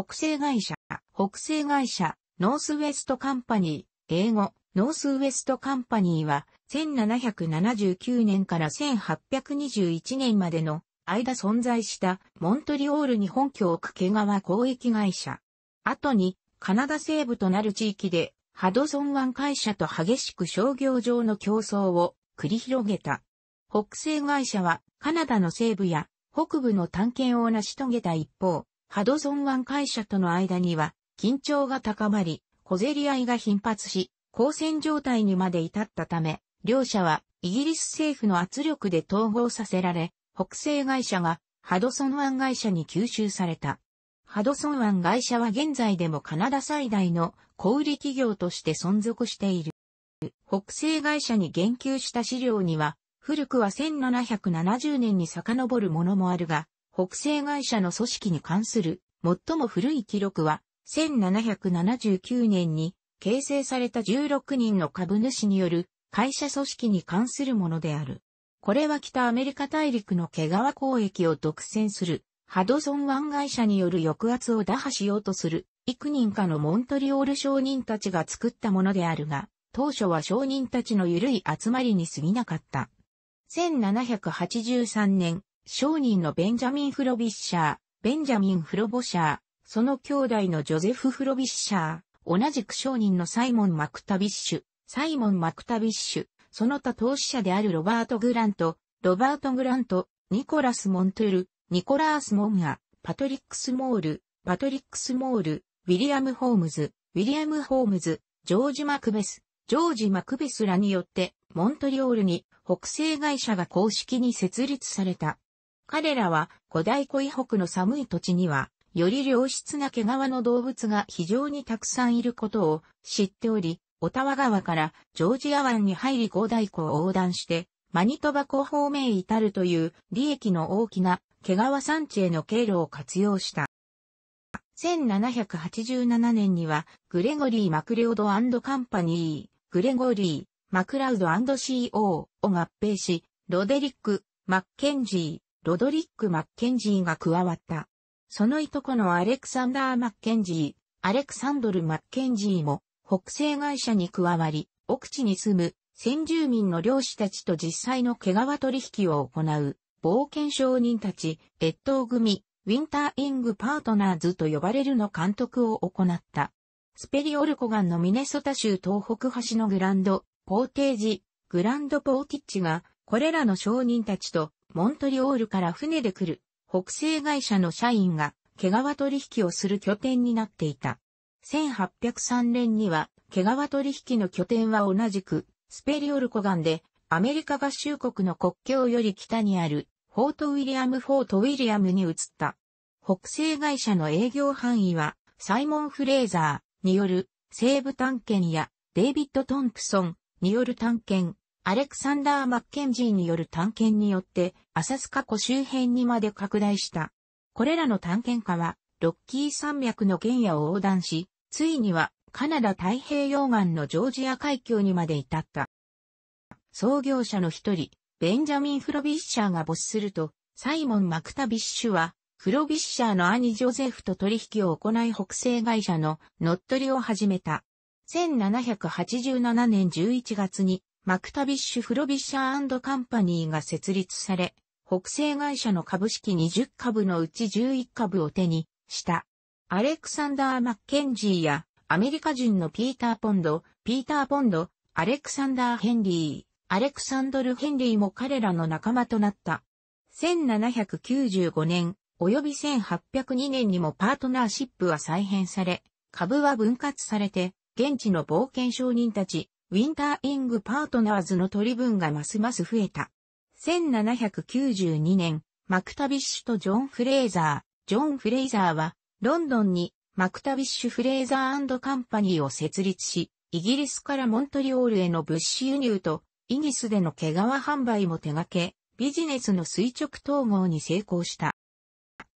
北西会社、北西会社、ノースウエストカンパニー、英語、ノースウエストカンパニーは、1779年から1821年までの間存在したモントリオールに本拠を置く毛皮交易会社。後に、カナダ西部となる地域で、ハドソン湾会社と激しく商業上の競争を繰り広げた。北西会社は、カナダの西部や北部の探検を成し遂げた一方、ハドソン湾会社との間には、緊張が高まり、小競り合いが頻発し、交戦状態にまで至ったため、両社はイギリス政府の圧力で統合させられ、北西会社がハドソン湾会社に吸収された。ハドソン湾会社は現在でもカナダ最大の小売企業として存続している。北西会社に言及した資料には、古くは1770年に遡るものもあるが、北西会社の組織に関する最も古い記録は、1779年に形成された16人の株主による会社組織に関するものである。これは北アメリカ大陸の毛皮交易を独占するハドソン湾会社による抑圧を打破しようとする幾人かのモントリオール商人たちが作ったものであるが、当初は商人たちの緩い集まりに過ぎなかった。1783年、商人のベンジャミン・フロビッシャー、ベンジャミン・フロボシャー、その兄弟のジョゼフ・フロビッシャー、同じく商人のサイモン・マクタビッシュ、サイモン・マクタビッシュ、その他投資者であるロバート・グラント、ロバート・グラント、ニコラス・モントゥル、ニコラース・モンガ、パトリックス・モール、パトリックス・モール、ウィリアム・ホームズ、ウィリアム・ホームズ、ジョージ・マクベス、ジョージ・マクベスらによって、モントリオールに北西会社が公式に設立された。彼らは五大湖以北の寒い土地には、より良質な毛皮の動物が非常にたくさんいることを知っており、オタワ川からジョージア湾に入り五大湖を横断して、マニトバ湖方面へ至るという利益の大きな毛皮産地への経路を活用した。1787年には、グレゴリー・マクレオドカンパニー、グレゴリー、マクラウド &CO を合併し、ロデリック、マッケンジー、ロドリック・マッケンジーが加わった。そのいとこのアレクサンダー・マッケンジー、アレクサンドル・マッケンジーも北西会社に加わり、奥地に住む先住民の漁師たちと実際の毛皮取引を行う冒険商人たち、越冬組、ウィンターイングパートナーズと呼ばれるの監督を行った。スペリオルコガンのミネソタ州東北端のグランド、ポーテージ、グランドポーティッチが、これらの商人たちとモントリオールから船で来る北西会社の社員が毛皮取引をする拠点になっていた。1803年には毛皮取引の拠点は同じくスペリオル湖岸でアメリカ合衆国の国境より北にあるフォートウィリアム・フォートウィリアムに移った。北西会社の営業範囲はサイモン・フレーザーによる西部探検やデイビッド・トンプソンによる探検、アレクサンダー・マッケンジーによる探検によって、アサスカ湖周辺にまで拡大した。これらの探検家は、ロッキー山脈の原野を横断し、ついにはカナダ太平洋岸のジョージア海峡にまで至った。創業者の一人、ベンジャミン・フロビッシャーが没すると、サイモン・マクタビッシュは、フロビッシャーの兄ジョゼフと取引を行い北西会社の乗っ取りを始めた。1787年11月にマクタビッシュ・フロビッシャーカンパニーが設立され、北西会社の株式20株のうち11株を手にした。アレクサンダー・マッケンジーやアメリカ人のピーター・ポンド、ピーター・ポンド、アレクサンダー・ヘンリー、アレクサンドル・ヘンリーも彼らの仲間となった。1795年、及び1802年にもパートナーシップは再編され、株は分割されて、現地の冒険商人たち、ウィンターイングパートナーズの取り分がますます増えた。1792年、マクタビッシュとジョン・フレイザー、ジョン・フレイザーは、ロンドンにマクタビッシュ・フレイザーカンパニーを設立し、イギリスからモントリオールへの物資輸入と、イギスでの毛皮販売も手掛け、ビジネスの垂直統合に成功した。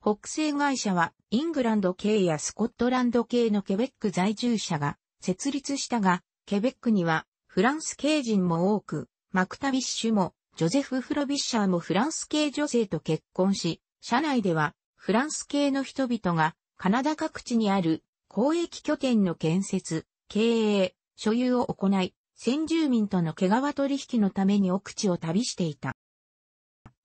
北西会社はイングランド系やスコットランド系のケベック在住者が設立したが、ケベックにはフランス系人も多く、マクタビッシュもジョゼフ・フロビッシャーもフランス系女性と結婚し、社内ではフランス系の人々がカナダ各地にある公益拠点の建設、経営、所有を行い、先住民との毛皮取引のために奥地を旅していた。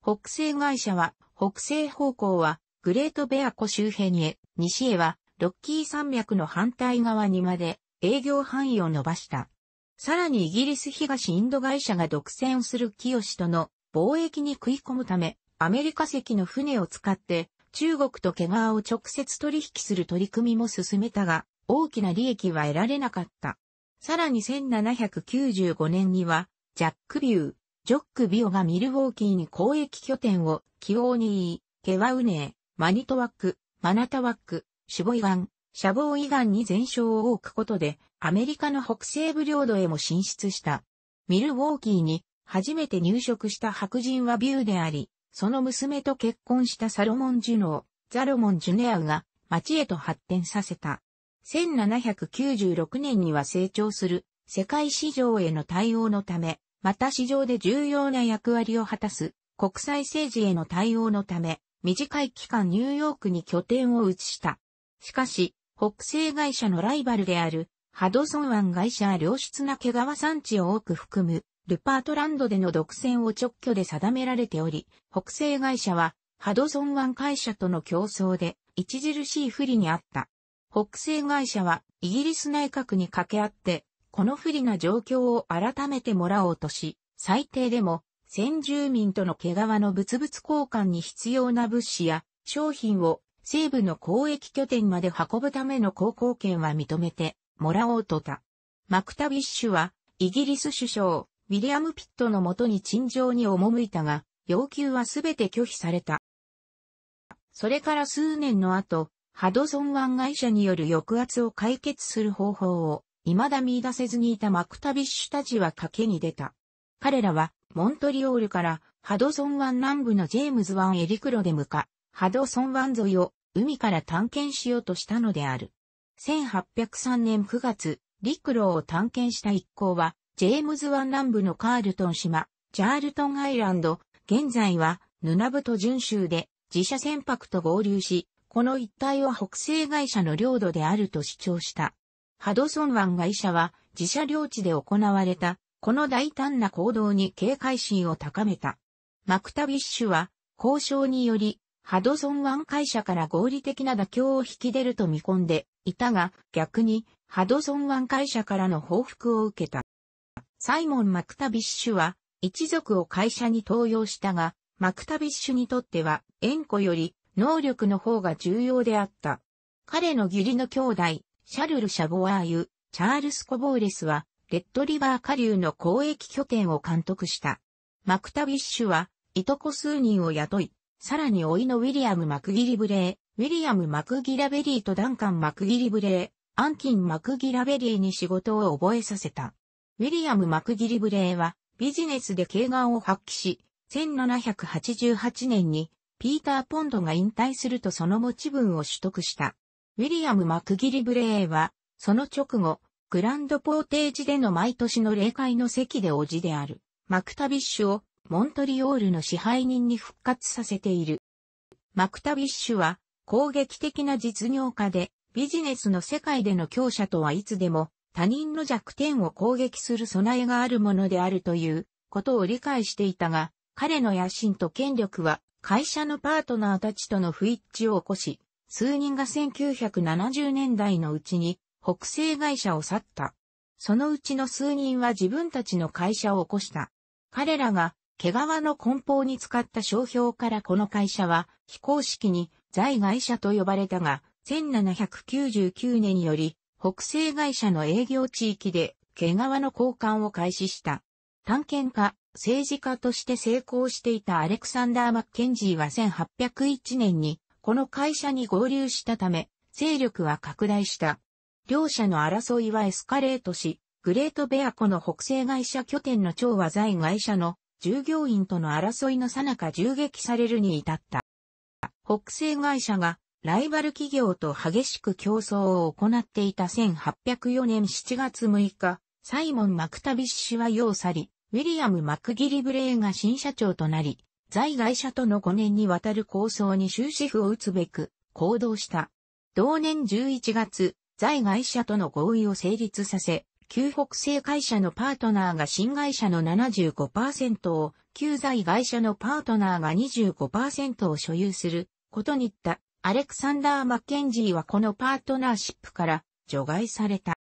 北西会社は、北西方向は、グレートベア湖周辺へ、西へは、ロッキー山脈の反対側にまで、営業範囲を伸ばした。さらにイギリス東インド会社が独占する清との貿易に食い込むため、アメリカ籍の船を使って中国と毛皮を直接取引する取り組みも進めたが、大きな利益は得られなかった。さらに1795年には、ジャック・ビュー、ジョック・ビオがミルウォーキーに交易拠点を、キオーニー、ケワウネー、マニトワック、マナタワック、シュボイガン、シャボーイガンに全勝を置くことで、アメリカの北西部領土へも進出した。ミルウォーキーに初めて入植した白人はビューであり、その娘と結婚したサロモン・ジュノー、ザロモン・ジュネアウが町へと発展させた。1796年には成長する世界市場への対応のため、また市場で重要な役割を果たす国際政治への対応のため、短い期間ニューヨークに拠点を移した。しかし、北西会社のライバルである、ハドソン湾会社は良質な毛皮産地を多く含む、ルパートランドでの独占を直挙で定められており、北西会社は、ハドソン湾会社との競争で、著しい不利にあった。北西会社は、イギリス内閣に掛け合って、この不利な状況を改めてもらおうとし、最低でも、先住民との毛皮の物々交換に必要な物資や商品を西部の交易拠点まで運ぶための航行権は認めてもらおうとた。マクタビッシュは、イギリス首相、ウィリアム・ピットのもとに陳情に赴いたが、要求はすべて拒否された。それから数年の後、ハドソン湾会社による抑圧を解決する方法を未だ見出せずにいたマクタビッシュたちは賭けに出た。彼らはモントリオールからハドソン湾南部のジェームズ湾エリクロで向かハドソン湾沿いを海から探検しようとしたのである。1803年9月、陸路を探検した一行は、ジェームズ湾南部のカールトン島、ジャールトンアイランド、現在は、ヌナブト巡州で、自社船舶と合流し、この一帯は北西会社の領土であると主張した。ハドソン湾会社は、自社領地で行われた、この大胆な行動に警戒心を高めた。マクタビッシュは、交渉により、ハドソン湾会社から合理的な妥協を引き出ると見込んでいたが、逆に、ハドソン湾会社からの報復を受けた。サイモン・マクタビッシュは、一族を会社に登用したが、マクタビッシュにとっては、縁故より、能力の方が重要であった。彼の義理の兄弟、シャルル・シャボワーユ、チャールス・コボーレスは、レッドリバー下流の交易拠点を監督した。マクタビッシュは、いとこ数人を雇い、さらに老いのウィリアム・マクギリブレー、ウィリアム・マクギラベリーとダンカン・マクギリブレー、アンキン・マクギラベリーに仕事を覚えさせた。ウィリアム・マクギリブレーはビジネスで軽眼を発揮し、1788年にピーター・ポンドが引退するとその持ち分を取得した。ウィリアム・マクギリブレーは、その直後、グランドポーテージでの毎年の霊界の席でおじである、マクタビッシュをモントリオールの支配人に復活させている。マクタビッシュは攻撃的な実業家でビジネスの世界での強者とはいつでも他人の弱点を攻撃する備えがあるものであるということを理解していたが、彼の野心と権力は会社のパートナーたちとの不一致を起こし、数人が1970年代のうちに北西会社を去った。そのうちの数人は自分たちの会社を起こした。彼らが毛皮の梱包に使った商標からこの会社は非公式に在外社と呼ばれたが、1799年により北西会社の営業地域で毛皮の交換を開始した。探検家、政治家として成功していたアレクサンダー・マッケンジーは1801年にこの会社に合流したため、勢力は拡大した。両者の争いはエスカレートし、グレートベア湖の北西会社拠点の長は在外社の従業員との争いの最中銃撃されるに至った。北西会社がライバル企業と激しく競争を行っていた1804年7月6日、サイモン・マクタビッシュは要去り、ウィリアム・マクギリブレイが新社長となり、在外社との5年にわたる構想に終止符を打つべく行動した。同年11月、在外社との合意を成立させ、旧北西会社のパートナーが新会社の75%を、旧在会社のパートナーが25%を所有することに言ったアレクサンダー・マッケンジーはこのパートナーシップから除外された。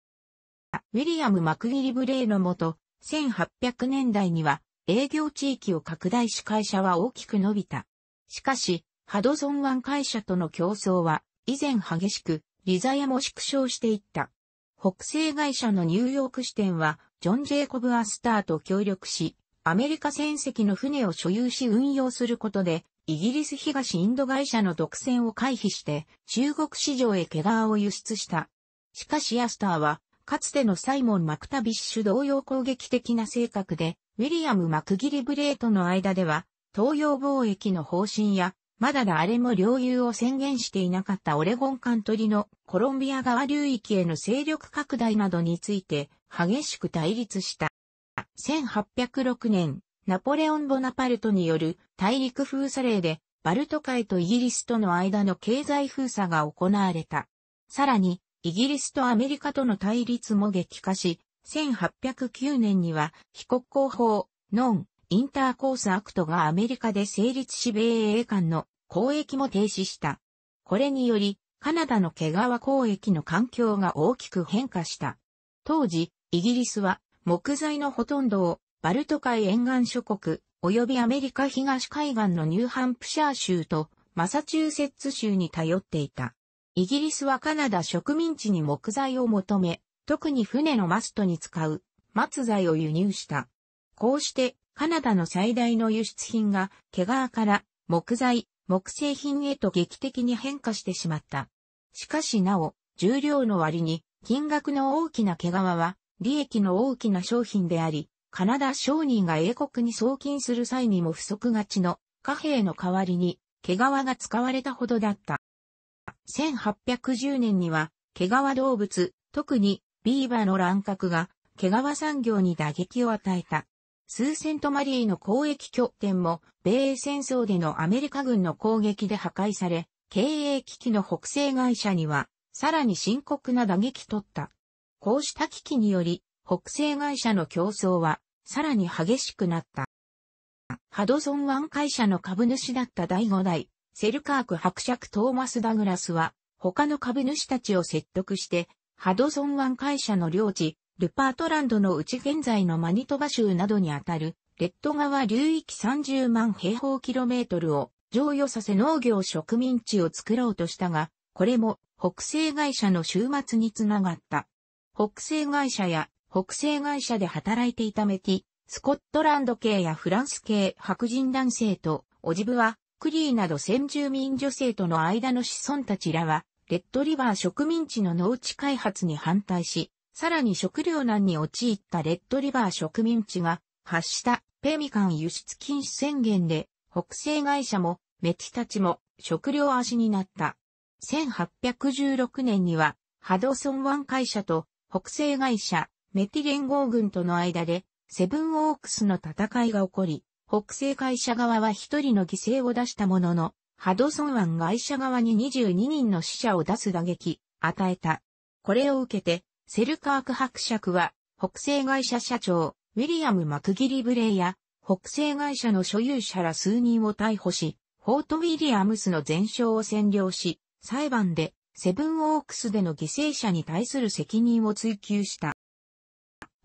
ウィリアム・マクギリブレイのもと、1800年代には営業地域を拡大し会社は大きく伸びた。しかし、ハドソン湾会社との競争は以前激しく、リザヤも縮小していった。北西会社のニューヨーク支店は、ジョン・ジェイコブ・アスターと協力し、アメリカ船籍の船を所有し運用することで、イギリス東インド会社の独占を回避して、中国市場へ毛皮を輸出した。しかしアスターは、かつてのサイモン・マクタビッシュ同様攻撃的な性格で、ウィリアム・マクギリブレートの間では、東洋貿易の方針やまだ誰も領有を宣言していなかったオレゴンカントリのコロンビア川流域への勢力拡大などについて激しく対立した。1806年、ナポレオン・ボナパルトによる大陸封鎖令でバルト海とイギリスとの間の経済封鎖が行われた。さらに、イギリスとアメリカとの対立も激化し、1809年には、非国公法、ノン、インターコースアクトがアメリカで成立し米英間の交易も停止した。これにより、カナダの毛皮交易の環境が大きく変化した。当時、イギリスは木材のほとんどをバルト海沿岸諸国及びアメリカ東海岸のニューハンプシャー州とマサチューセッツ州に頼っていた。イギリスはカナダ植民地に木材を求め、特に船のマストに使う松材を輸入した。こうしてカナダの最大の輸出品が、毛皮から木材、木製品へと劇的に変化してしまった。しかしなお、重量の割に、金額の大きな毛皮は、利益の大きな商品であり、カナダ商人が英国に送金する際にも不足がちの貨幣の代わりに、毛皮が使われたほどだった。1810年には、毛皮動物、特にビーバーの乱獲が、毛皮産業に打撃を与えた。スーセントマリーの交易拠点も、米英戦争でのアメリカ軍の攻撃で破壊され、経営危機の北西会社には、さらに深刻な打撃とった。こうした危機により、北西会社の競争は、さらに激しくなった。ハドソン湾会社の株主だった第5代、セルカーク伯爵トーマス・ダグラスは、他の株主たちを説得して、ハドソン湾会社の領地、ルパートランドのうち現在のマニトバ州などにあたる、レッド川流域30万平方キロメートルを乗与させ農業植民地を作ろうとしたが、これも北西会社の終末につながった。北西会社や北西会社で働いていたメティ、スコットランド系やフランス系白人男性と、オジブはクリーなど先住民女性との間の子孫たちらは、レッドリバー植民地の農地開発に反対し、さらに食糧難に陥ったレッドリバー植民地が発したペミカン輸出禁止宣言で北西会社もメティたちも食糧足になった。1816年にはハドソン湾会社と北西会社メティ連合軍との間でセブンオークスの戦いが起こり、北西会社側は一人の犠牲を出したものの、ハドソン湾会社側に22人の死者を出す打撃、与えた。これを受けて、セルカーク伯爵は、北西会社社長、ウィリアム・マクギリブレイや、北西会社の所有者ら数人を逮捕し、フォート・ウィリアムスの全焼を占領し、裁判で、セブン・オークスでの犠牲者に対する責任を追及した。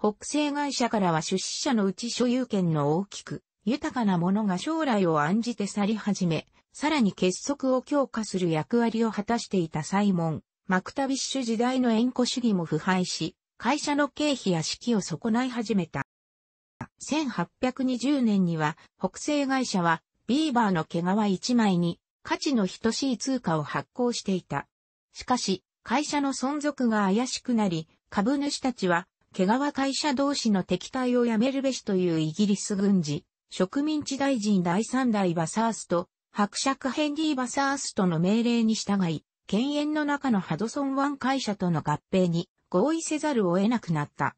北西会社からは出資者のうち所有権の大きく、豊かなものが将来を案じて去り始め、さらに結束を強化する役割を果たしていたサイモン。マクタビッシュ時代の縁故主義も腐敗し、会社の経費や資金を損ない始めた。1820年には北西会社はビーバーの毛皮一枚に価値の等しい通貨を発行していた。しかし、会社の存続が怪しくなり、株主たちは、毛皮会社同士の敵対をやめるべしというイギリス軍事、植民地大臣第三代バサースと、伯爵ヘンリー・バサースとの命令に従い、犬猿の中のハドソン湾会社との合併に合意せざるを得なくなった。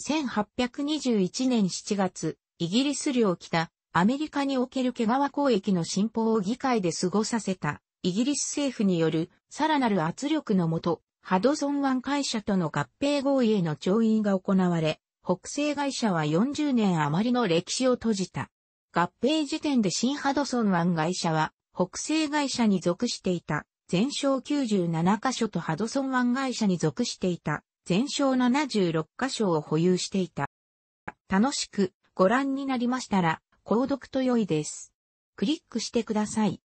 1821年7月、イギリス領北、アメリカにおける毛皮交易の進歩を議会で過ごさせた、イギリス政府によるさらなる圧力のもと、ハドソン湾会社との合併合意への調印が行われ、北西会社は40年余りの歴史を閉じた。合併時点で新ハドソン湾会社は北西会社に属していた。全焼97カ所とハドソン湾会社に属していた、全焼76カ所を保有していた。楽しくご覧になりましたら、購読と良いです。クリックしてください。